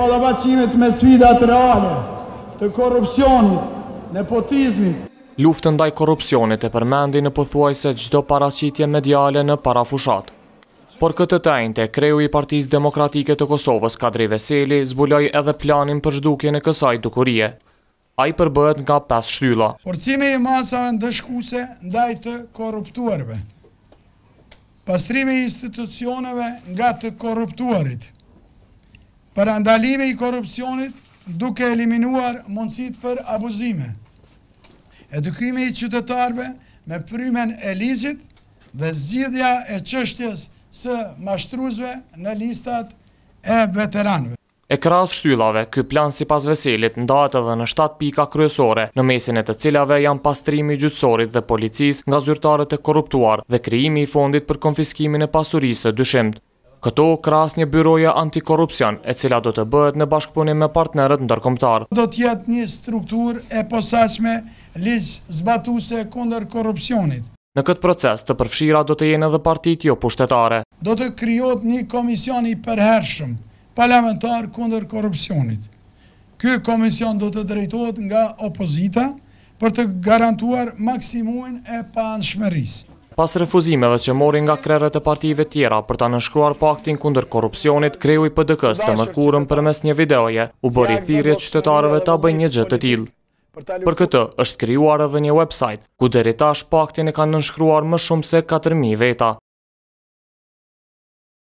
padabacimit me svidat reale, të korupcionit, nepotizmit. Luftën ndaj korupcionit e përmendi në pëthuaj se gjdo paracitje mediale në parafushat. Por këtë të të kreju i Partiz Demokratike të Kosovës, Kadri Veseli zbuloj edhe planin për zhduke në kësaj dukurie. A i përbëhet nga pas shtylla. Forcimi i masave ndëshkuse ndaj të koruptuarve. Pastrimi i institucioneve nga të koruptuarit për andalime i korupcionit duke eliminuar mundësit për abuzime. Edukime i qytetarve me prymen e lizit dhe zgjidhja e qështjes së mashtruzve në listat e veteranve. E kras shtyllave, kë plan si pas veselit ndahet edhe në 7 pika kryesore, në mesin e të cilave janë pastrimi gjithësorit dhe policis nga zyrtarët e korruptuar dhe kriimi i fondit për konfiskimin e pasurisë dëshimt. Këto kras një byroja antikorupcion, e cila do të bëhet në bashkëpunim me partnerët ndërkomtar. Do tjetë një struktur e posashme lisë zbatuse kunder korupcionit. Në këtë proces të përfshira do të jenë edhe partit jo pushtetare. Do të kryot një komision i përhershëm, parlamentar kunder korupcionit. Ky komision do të drejtojt nga opozita për të garantuar maksimumin e pa pas refuzimeve që mori nga krerët e partive tjera për ta nëshkruar paktin kunder korupcionit, kreju i PDK-s të mërkurën për mes një videoje, u bëri thirje qytetarëve ta bëj një gjëtë të tilë. Për këtë është kriuar edhe një website, ku deri tash paktin e kanë nëshkruar më shumë se 4.000 veta.